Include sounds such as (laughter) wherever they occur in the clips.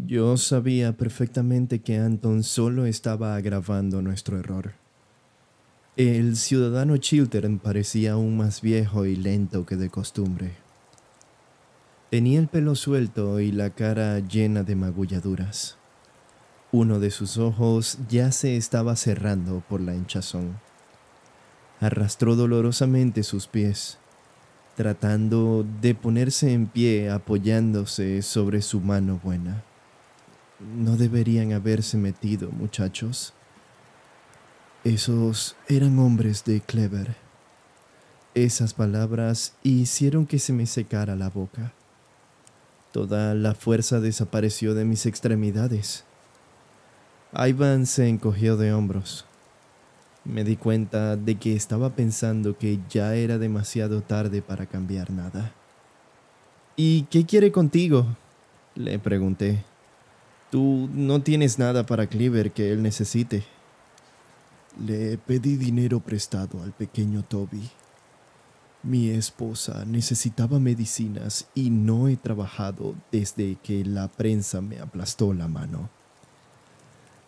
Yo sabía perfectamente que Anton solo estaba agravando nuestro error. El ciudadano Chiltern parecía aún más viejo y lento que de costumbre. Tenía el pelo suelto y la cara llena de magulladuras. Uno de sus ojos ya se estaba cerrando por la hinchazón. Arrastró dolorosamente sus pies, tratando de ponerse en pie apoyándose sobre su mano buena. No deberían haberse metido, muchachos. Esos eran hombres de Clever. Esas palabras hicieron que se me secara la boca. Toda la fuerza desapareció de mis extremidades. Ivan se encogió de hombros. Me di cuenta de que estaba pensando que ya era demasiado tarde para cambiar nada. ¿Y qué quiere contigo? Le pregunté. Tú no tienes nada para Cleaver que él necesite. Le pedí dinero prestado al pequeño Toby. Mi esposa necesitaba medicinas y no he trabajado desde que la prensa me aplastó la mano.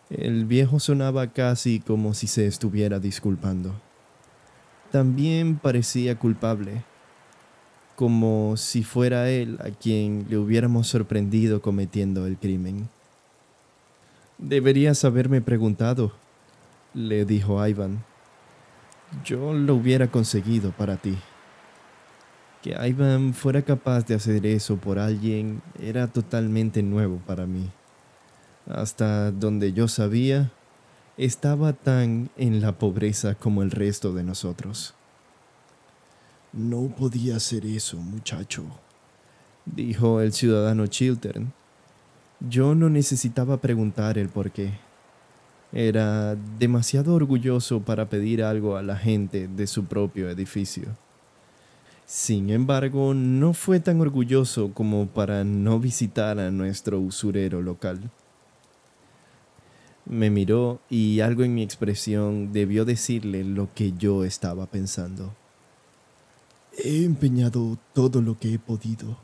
El viejo sonaba casi como si se estuviera disculpando. También parecía culpable, como si fuera él a quien le hubiéramos sorprendido cometiendo el crimen. Deberías haberme preguntado, le dijo Ivan. Yo lo hubiera conseguido para ti. Que Ivan fuera capaz de hacer eso por alguien era totalmente nuevo para mí. Hasta donde yo sabía, estaba tan en la pobreza como el resto de nosotros. No podía hacer eso, muchacho, dijo el ciudadano Chiltern, yo no necesitaba preguntar el por qué. Era demasiado orgulloso para pedir algo a la gente de su propio edificio. Sin embargo, no fue tan orgulloso como para no visitar a nuestro usurero local. Me miró y algo en mi expresión debió decirle lo que yo estaba pensando. He empeñado todo lo que he podido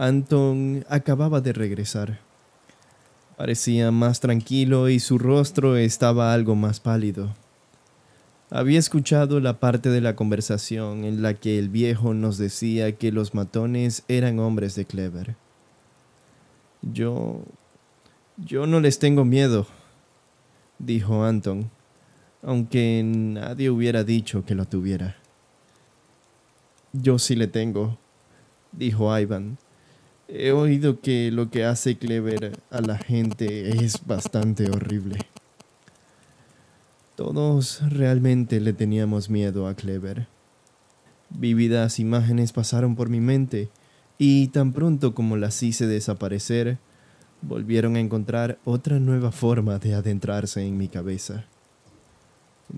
Anton acababa de regresar. Parecía más tranquilo y su rostro estaba algo más pálido. Había escuchado la parte de la conversación en la que el viejo nos decía que los matones eran hombres de Clever. Yo... Yo no les tengo miedo, dijo Anton, aunque nadie hubiera dicho que lo tuviera. Yo sí le tengo, dijo Ivan, He oído que lo que hace Clever a la gente es bastante horrible. Todos realmente le teníamos miedo a Clever. Vívidas imágenes pasaron por mi mente y tan pronto como las hice desaparecer, volvieron a encontrar otra nueva forma de adentrarse en mi cabeza.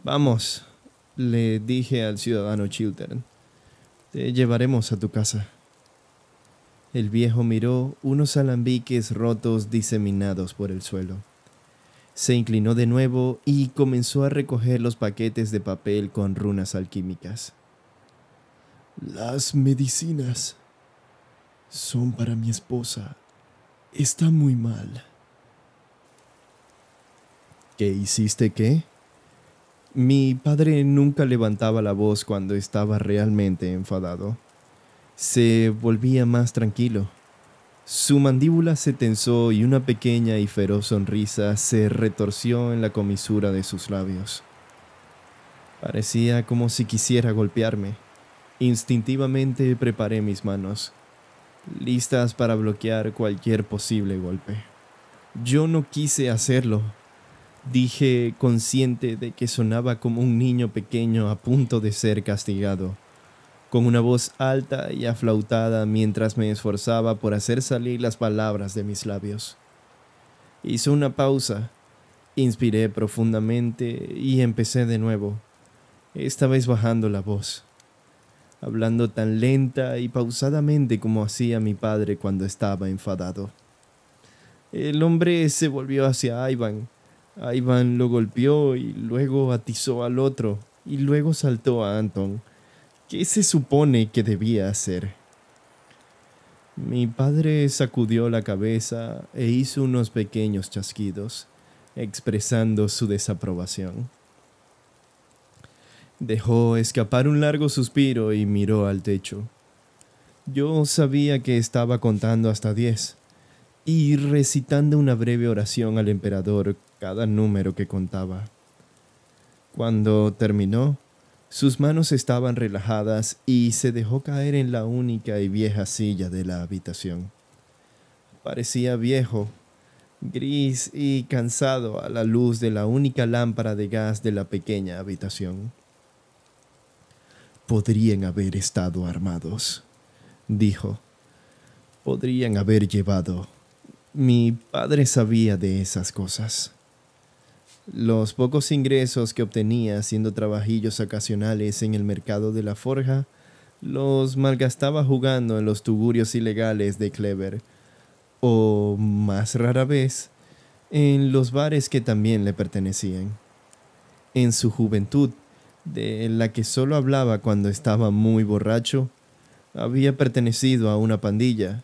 Vamos, le dije al ciudadano Chiltern, te llevaremos a tu casa. El viejo miró unos alambiques rotos diseminados por el suelo. Se inclinó de nuevo y comenzó a recoger los paquetes de papel con runas alquímicas. Las medicinas son para mi esposa. Está muy mal. ¿Qué hiciste qué? Mi padre nunca levantaba la voz cuando estaba realmente enfadado se volvía más tranquilo. Su mandíbula se tensó y una pequeña y feroz sonrisa se retorció en la comisura de sus labios. Parecía como si quisiera golpearme. Instintivamente preparé mis manos, listas para bloquear cualquier posible golpe. Yo no quise hacerlo, dije consciente de que sonaba como un niño pequeño a punto de ser castigado con una voz alta y aflautada mientras me esforzaba por hacer salir las palabras de mis labios. Hizo una pausa, inspiré profundamente y empecé de nuevo, esta vez bajando la voz, hablando tan lenta y pausadamente como hacía mi padre cuando estaba enfadado. El hombre se volvió hacia Ivan. Ivan lo golpeó y luego atizó al otro y luego saltó a Anton ¿Qué se supone que debía hacer? Mi padre sacudió la cabeza e hizo unos pequeños chasquidos, expresando su desaprobación. Dejó escapar un largo suspiro y miró al techo. Yo sabía que estaba contando hasta diez y recitando una breve oración al emperador cada número que contaba. Cuando terminó, sus manos estaban relajadas y se dejó caer en la única y vieja silla de la habitación. Parecía viejo, gris y cansado a la luz de la única lámpara de gas de la pequeña habitación. Podrían haber estado armados, dijo. Podrían haber llevado. Mi padre sabía de esas cosas. Los pocos ingresos que obtenía haciendo trabajillos ocasionales en el mercado de la forja los malgastaba jugando en los tugurios ilegales de Clever, o más rara vez, en los bares que también le pertenecían. En su juventud, de la que solo hablaba cuando estaba muy borracho, había pertenecido a una pandilla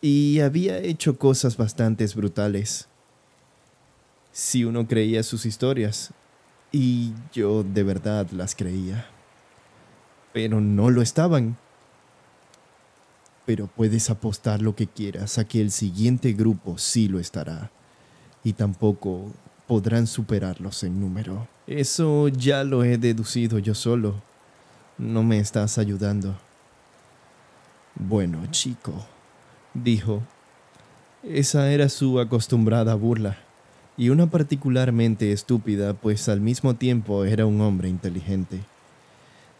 y había hecho cosas bastante brutales si uno creía sus historias. Y yo de verdad las creía. Pero no lo estaban. Pero puedes apostar lo que quieras a que el siguiente grupo sí lo estará. Y tampoco podrán superarlos en número. Eso ya lo he deducido yo solo. No me estás ayudando. Bueno, chico, dijo. Esa era su acostumbrada burla y una particularmente estúpida, pues al mismo tiempo era un hombre inteligente.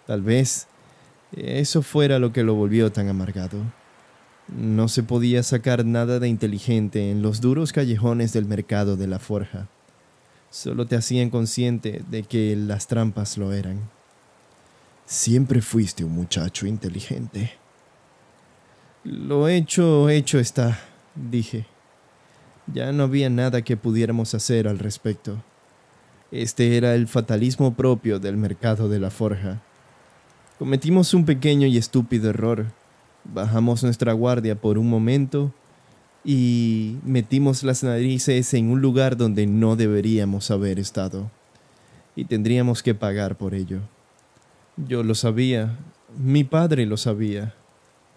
Tal vez eso fuera lo que lo volvió tan amargado. No se podía sacar nada de inteligente en los duros callejones del mercado de la forja. Solo te hacían consciente de que las trampas lo eran. Siempre fuiste un muchacho inteligente. Lo hecho, hecho está, dije. Ya no había nada que pudiéramos hacer al respecto. Este era el fatalismo propio del mercado de la forja. Cometimos un pequeño y estúpido error. Bajamos nuestra guardia por un momento y metimos las narices en un lugar donde no deberíamos haber estado. Y tendríamos que pagar por ello. Yo lo sabía, mi padre lo sabía,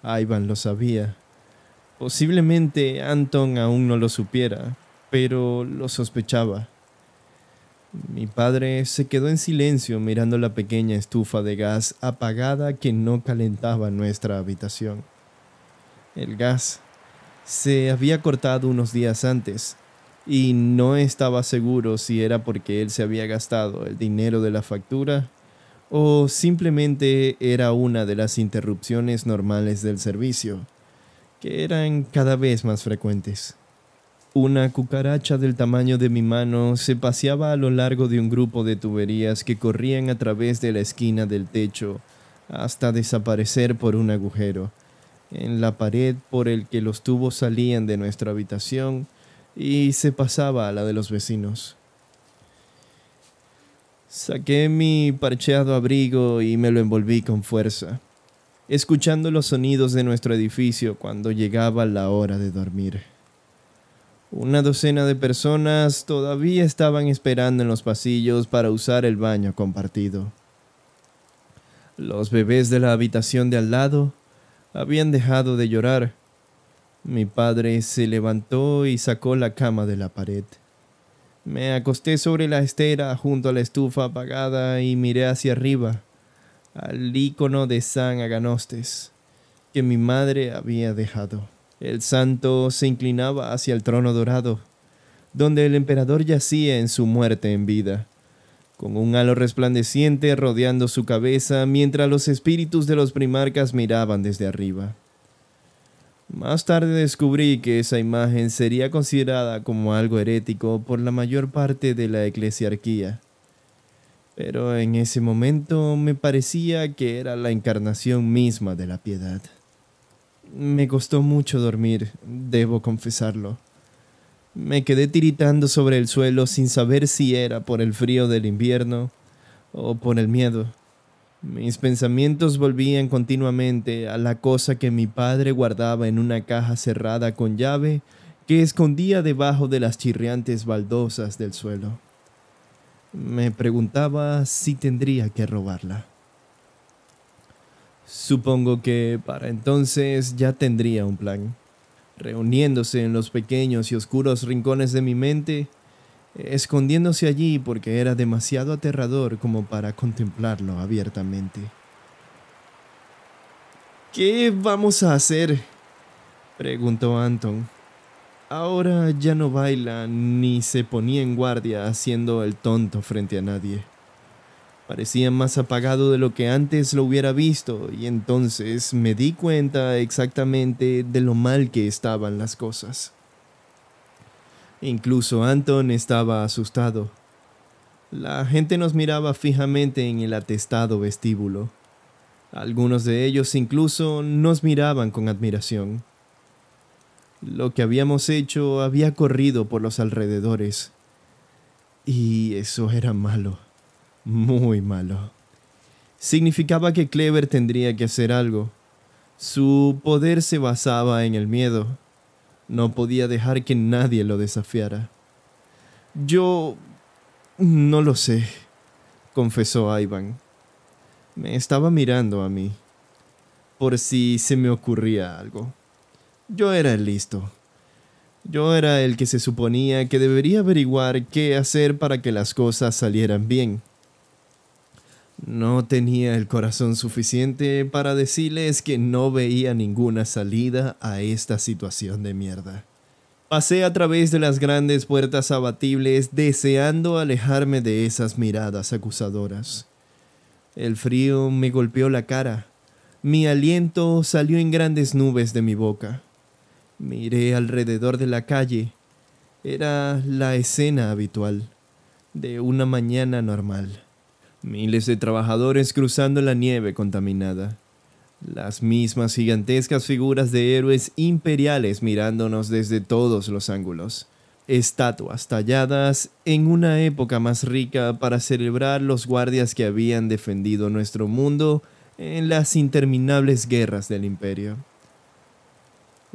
Ivan lo sabía, Posiblemente Anton aún no lo supiera, pero lo sospechaba. Mi padre se quedó en silencio mirando la pequeña estufa de gas apagada que no calentaba nuestra habitación. El gas se había cortado unos días antes y no estaba seguro si era porque él se había gastado el dinero de la factura o simplemente era una de las interrupciones normales del servicio eran cada vez más frecuentes. Una cucaracha del tamaño de mi mano se paseaba a lo largo de un grupo de tuberías que corrían a través de la esquina del techo hasta desaparecer por un agujero en la pared por el que los tubos salían de nuestra habitación y se pasaba a la de los vecinos. Saqué mi parcheado abrigo y me lo envolví con fuerza escuchando los sonidos de nuestro edificio cuando llegaba la hora de dormir. Una docena de personas todavía estaban esperando en los pasillos para usar el baño compartido. Los bebés de la habitación de al lado habían dejado de llorar. Mi padre se levantó y sacó la cama de la pared. Me acosté sobre la estera junto a la estufa apagada y miré hacia arriba al ícono de San Aganostes, que mi madre había dejado. El santo se inclinaba hacia el trono dorado, donde el emperador yacía en su muerte en vida, con un halo resplandeciente rodeando su cabeza mientras los espíritus de los primarcas miraban desde arriba. Más tarde descubrí que esa imagen sería considerada como algo herético por la mayor parte de la eclesiarquía pero en ese momento me parecía que era la encarnación misma de la piedad. Me costó mucho dormir, debo confesarlo. Me quedé tiritando sobre el suelo sin saber si era por el frío del invierno o por el miedo. Mis pensamientos volvían continuamente a la cosa que mi padre guardaba en una caja cerrada con llave que escondía debajo de las chirriantes baldosas del suelo. Me preguntaba si tendría que robarla. Supongo que para entonces ya tendría un plan. Reuniéndose en los pequeños y oscuros rincones de mi mente, escondiéndose allí porque era demasiado aterrador como para contemplarlo abiertamente. ¿Qué vamos a hacer? preguntó Anton. Ahora ya no baila ni se ponía en guardia haciendo el tonto frente a nadie. Parecía más apagado de lo que antes lo hubiera visto y entonces me di cuenta exactamente de lo mal que estaban las cosas. Incluso Anton estaba asustado. La gente nos miraba fijamente en el atestado vestíbulo. Algunos de ellos incluso nos miraban con admiración. Lo que habíamos hecho había corrido por los alrededores. Y eso era malo, muy malo. Significaba que Clever tendría que hacer algo. Su poder se basaba en el miedo. No podía dejar que nadie lo desafiara. Yo... no lo sé, confesó Ivan. Me estaba mirando a mí, por si se me ocurría algo. Yo era el listo. Yo era el que se suponía que debería averiguar qué hacer para que las cosas salieran bien. No tenía el corazón suficiente para decirles que no veía ninguna salida a esta situación de mierda. Pasé a través de las grandes puertas abatibles deseando alejarme de esas miradas acusadoras. El frío me golpeó la cara. Mi aliento salió en grandes nubes de mi boca. Miré alrededor de la calle. Era la escena habitual de una mañana normal. Miles de trabajadores cruzando la nieve contaminada. Las mismas gigantescas figuras de héroes imperiales mirándonos desde todos los ángulos. Estatuas talladas en una época más rica para celebrar los guardias que habían defendido nuestro mundo en las interminables guerras del imperio.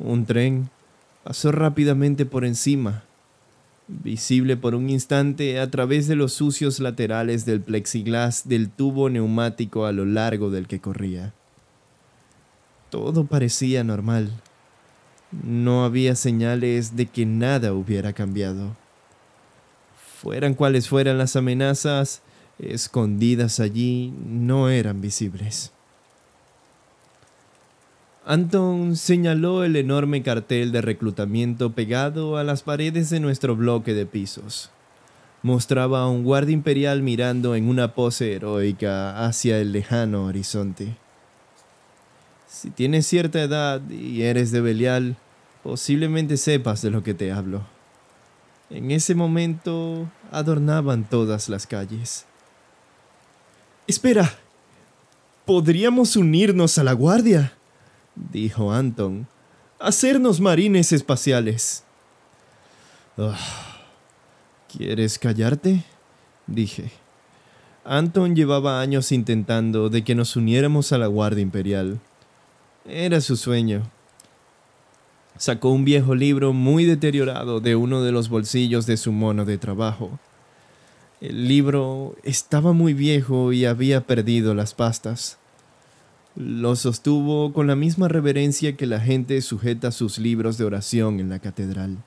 Un tren pasó rápidamente por encima, visible por un instante a través de los sucios laterales del plexiglás del tubo neumático a lo largo del que corría. Todo parecía normal. No había señales de que nada hubiera cambiado. Fueran cuales fueran las amenazas, escondidas allí no eran visibles. Anton señaló el enorme cartel de reclutamiento pegado a las paredes de nuestro bloque de pisos. Mostraba a un guardia imperial mirando en una pose heroica hacia el lejano horizonte. Si tienes cierta edad y eres de Belial, posiblemente sepas de lo que te hablo. En ese momento adornaban todas las calles. Espera, podríamos unirnos a la guardia dijo Anton, hacernos marines espaciales. Ah, ¿Quieres callarte? dije. Anton llevaba años intentando de que nos uniéramos a la Guardia Imperial. Era su sueño. Sacó un viejo libro muy deteriorado de uno de los bolsillos de su mono de trabajo. El libro estaba muy viejo y había perdido las pastas. Lo sostuvo con la misma reverencia que la gente sujeta sus libros de oración en la catedral.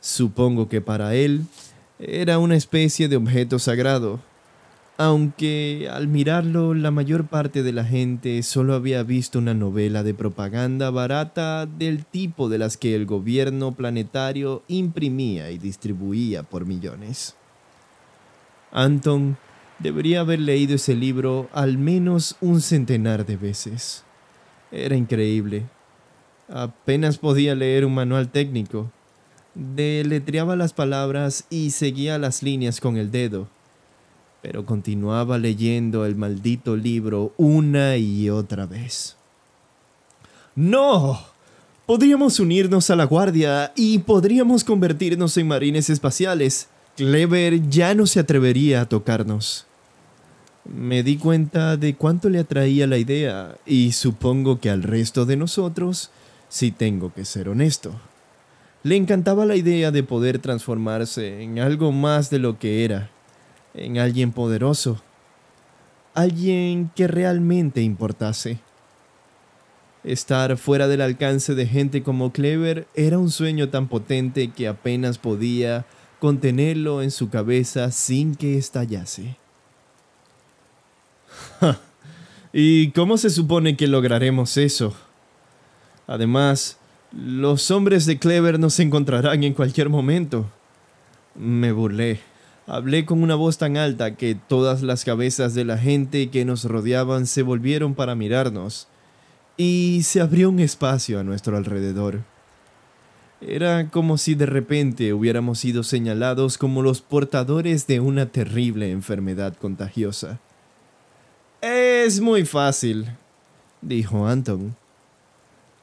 Supongo que para él era una especie de objeto sagrado, aunque al mirarlo la mayor parte de la gente solo había visto una novela de propaganda barata del tipo de las que el gobierno planetario imprimía y distribuía por millones. Anton Debería haber leído ese libro al menos un centenar de veces. Era increíble. Apenas podía leer un manual técnico. Deletreaba las palabras y seguía las líneas con el dedo. Pero continuaba leyendo el maldito libro una y otra vez. ¡No! Podríamos unirnos a la guardia y podríamos convertirnos en marines espaciales. Clever ya no se atrevería a tocarnos me di cuenta de cuánto le atraía la idea y supongo que al resto de nosotros, si tengo que ser honesto. Le encantaba la idea de poder transformarse en algo más de lo que era, en alguien poderoso, alguien que realmente importase. Estar fuera del alcance de gente como Clever era un sueño tan potente que apenas podía contenerlo en su cabeza sin que estallase. (laughs) ¿Y cómo se supone que lograremos eso? Además, los hombres de Clever nos encontrarán en cualquier momento. Me burlé. Hablé con una voz tan alta que todas las cabezas de la gente que nos rodeaban se volvieron para mirarnos, y se abrió un espacio a nuestro alrededor. Era como si de repente hubiéramos sido señalados como los portadores de una terrible enfermedad contagiosa. Es muy fácil, dijo Anton.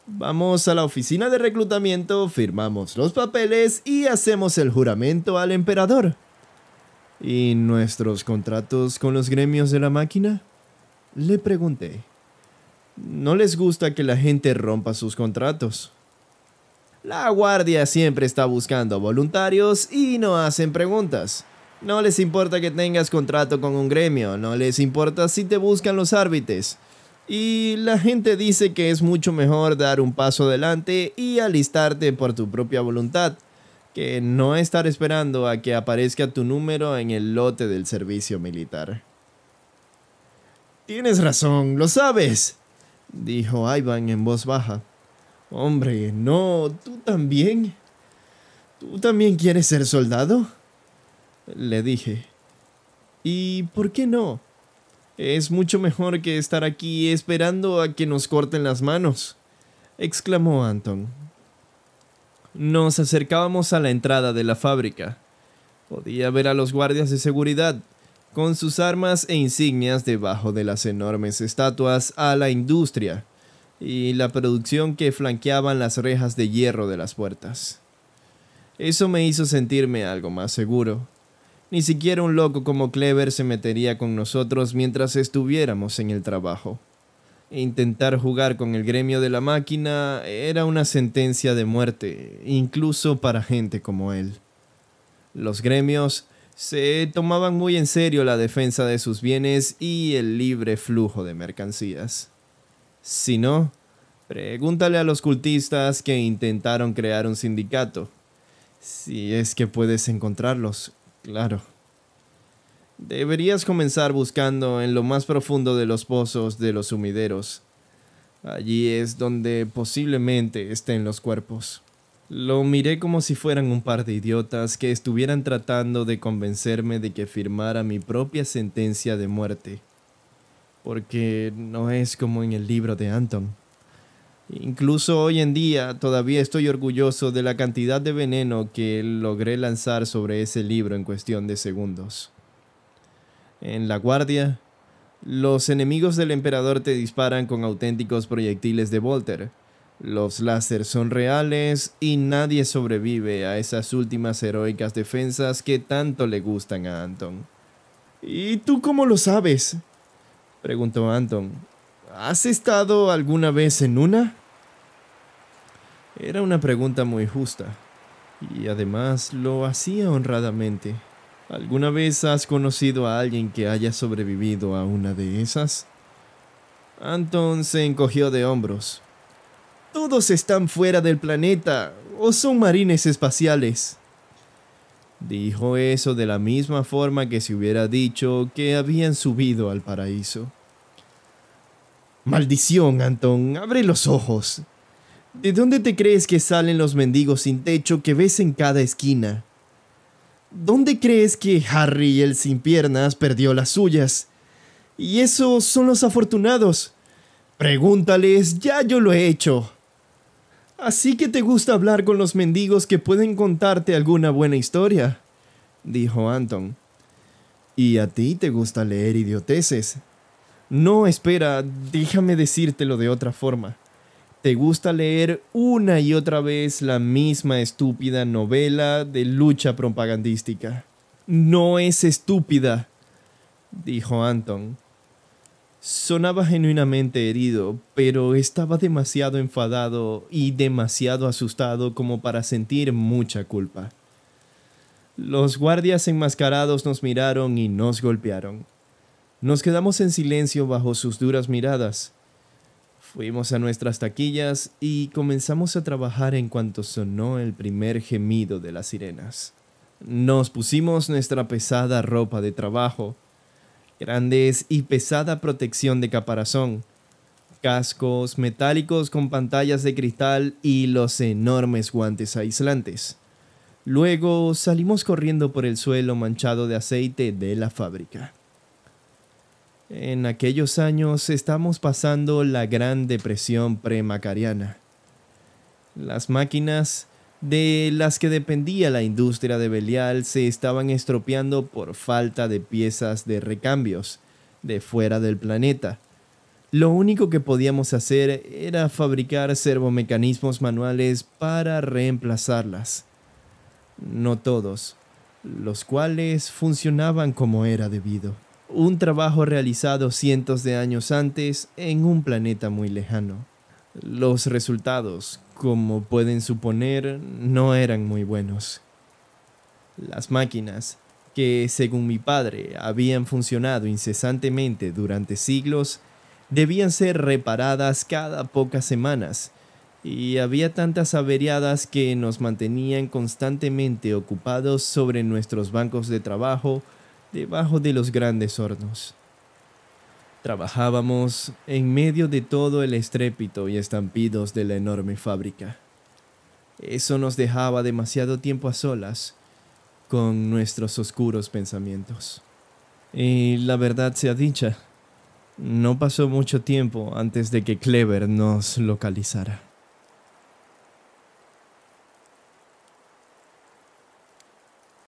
Vamos a la oficina de reclutamiento, firmamos los papeles y hacemos el juramento al emperador. ¿Y nuestros contratos con los gremios de la máquina? Le pregunté. No les gusta que la gente rompa sus contratos. La guardia siempre está buscando voluntarios y no hacen preguntas. No les importa que tengas contrato con un gremio, no les importa si te buscan los árbitres. Y la gente dice que es mucho mejor dar un paso adelante y alistarte por tu propia voluntad, que no estar esperando a que aparezca tu número en el lote del servicio militar. Tienes razón, lo sabes, dijo Ivan en voz baja. Hombre, no, ¿tú también? ¿Tú también quieres ser soldado? le dije. ¿Y por qué no? Es mucho mejor que estar aquí esperando a que nos corten las manos, exclamó Anton. Nos acercábamos a la entrada de la fábrica. Podía ver a los guardias de seguridad, con sus armas e insignias debajo de las enormes estatuas a la industria y la producción que flanqueaban las rejas de hierro de las puertas. Eso me hizo sentirme algo más seguro ni siquiera un loco como Clever se metería con nosotros mientras estuviéramos en el trabajo. E intentar jugar con el gremio de la máquina era una sentencia de muerte, incluso para gente como él. Los gremios se tomaban muy en serio la defensa de sus bienes y el libre flujo de mercancías. Si no, pregúntale a los cultistas que intentaron crear un sindicato, si es que puedes encontrarlos Claro. Deberías comenzar buscando en lo más profundo de los pozos de los sumideros. Allí es donde posiblemente estén los cuerpos. Lo miré como si fueran un par de idiotas que estuvieran tratando de convencerme de que firmara mi propia sentencia de muerte. Porque no es como en el libro de Anton. Incluso hoy en día todavía estoy orgulloso de la cantidad de veneno que logré lanzar sobre ese libro en cuestión de segundos. En la guardia, los enemigos del emperador te disparan con auténticos proyectiles de Volter. Los láser son reales y nadie sobrevive a esas últimas heroicas defensas que tanto le gustan a Anton. ¿Y tú cómo lo sabes? preguntó Anton, ¿Has estado alguna vez en una? Era una pregunta muy justa, y además lo hacía honradamente. ¿Alguna vez has conocido a alguien que haya sobrevivido a una de esas? Anton se encogió de hombros. Todos están fuera del planeta, o son marines espaciales. Dijo eso de la misma forma que se hubiera dicho que habían subido al paraíso. Maldición, Anton, abre los ojos. ¿De dónde te crees que salen los mendigos sin techo que ves en cada esquina? ¿Dónde crees que Harry el sin piernas perdió las suyas? Y esos son los afortunados. Pregúntales, ya yo lo he hecho. Así que te gusta hablar con los mendigos que pueden contarte alguna buena historia, dijo Anton. Y a ti te gusta leer idioteces, no, espera, déjame decírtelo de otra forma. ¿Te gusta leer una y otra vez la misma estúpida novela de lucha propagandística? No es estúpida, dijo Anton. Sonaba genuinamente herido, pero estaba demasiado enfadado y demasiado asustado como para sentir mucha culpa. Los guardias enmascarados nos miraron y nos golpearon. Nos quedamos en silencio bajo sus duras miradas. Fuimos a nuestras taquillas y comenzamos a trabajar en cuanto sonó el primer gemido de las sirenas. Nos pusimos nuestra pesada ropa de trabajo, grandes y pesada protección de caparazón, cascos metálicos con pantallas de cristal y los enormes guantes aislantes. Luego salimos corriendo por el suelo manchado de aceite de la fábrica. En aquellos años estamos pasando la gran depresión premacariana. Las máquinas de las que dependía la industria de Belial se estaban estropeando por falta de piezas de recambios de fuera del planeta. Lo único que podíamos hacer era fabricar servomecanismos manuales para reemplazarlas. No todos, los cuales funcionaban como era debido un trabajo realizado cientos de años antes en un planeta muy lejano. Los resultados, como pueden suponer, no eran muy buenos. Las máquinas, que según mi padre habían funcionado incesantemente durante siglos, debían ser reparadas cada pocas semanas, y había tantas averiadas que nos mantenían constantemente ocupados sobre nuestros bancos de trabajo debajo de los grandes hornos. Trabajábamos en medio de todo el estrépito y estampidos de la enorme fábrica. Eso nos dejaba demasiado tiempo a solas con nuestros oscuros pensamientos. Y la verdad sea dicha, no pasó mucho tiempo antes de que Clever nos localizara.